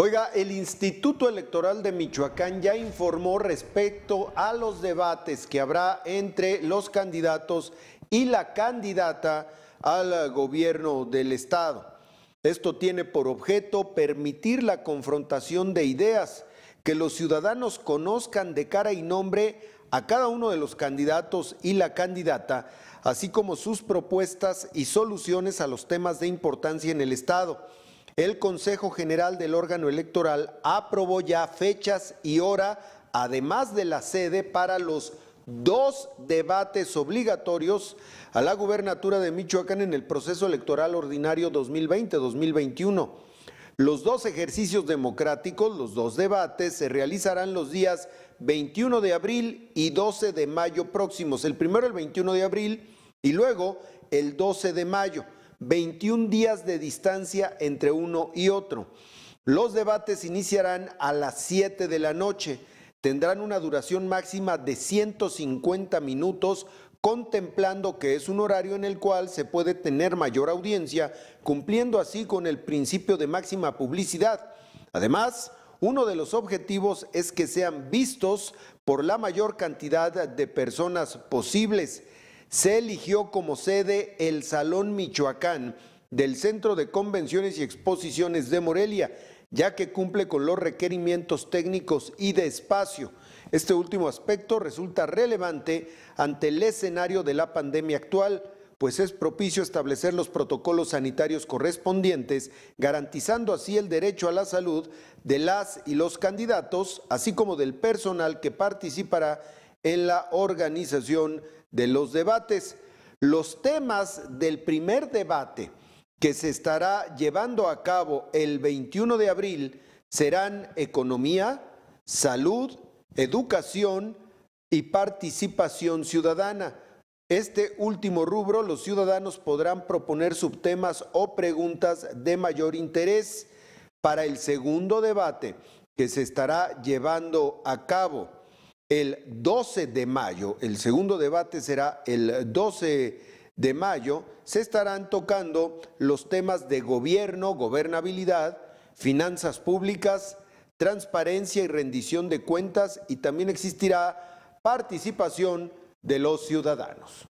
Oiga, el Instituto Electoral de Michoacán ya informó respecto a los debates que habrá entre los candidatos y la candidata al gobierno del Estado. Esto tiene por objeto permitir la confrontación de ideas, que los ciudadanos conozcan de cara y nombre a cada uno de los candidatos y la candidata, así como sus propuestas y soluciones a los temas de importancia en el Estado el Consejo General del órgano electoral aprobó ya fechas y hora, además de la sede, para los dos debates obligatorios a la gubernatura de Michoacán en el proceso electoral ordinario 2020-2021. Los dos ejercicios democráticos, los dos debates, se realizarán los días 21 de abril y 12 de mayo próximos. El primero el 21 de abril y luego el 12 de mayo. 21 días de distancia entre uno y otro. Los debates iniciarán a las 7 de la noche. Tendrán una duración máxima de 150 minutos, contemplando que es un horario en el cual se puede tener mayor audiencia, cumpliendo así con el principio de máxima publicidad. Además, uno de los objetivos es que sean vistos por la mayor cantidad de personas posibles se eligió como sede el Salón Michoacán del Centro de Convenciones y Exposiciones de Morelia, ya que cumple con los requerimientos técnicos y de espacio. Este último aspecto resulta relevante ante el escenario de la pandemia actual, pues es propicio establecer los protocolos sanitarios correspondientes, garantizando así el derecho a la salud de las y los candidatos, así como del personal que participará en la organización de los debates. Los temas del primer debate que se estará llevando a cabo el 21 de abril serán economía, salud, educación y participación ciudadana. Este último rubro, los ciudadanos podrán proponer subtemas o preguntas de mayor interés para el segundo debate que se estará llevando a cabo el 12 de mayo. El segundo debate será el 12 de mayo. Se estarán tocando los temas de gobierno, gobernabilidad, finanzas públicas, transparencia y rendición de cuentas y también existirá participación de los ciudadanos.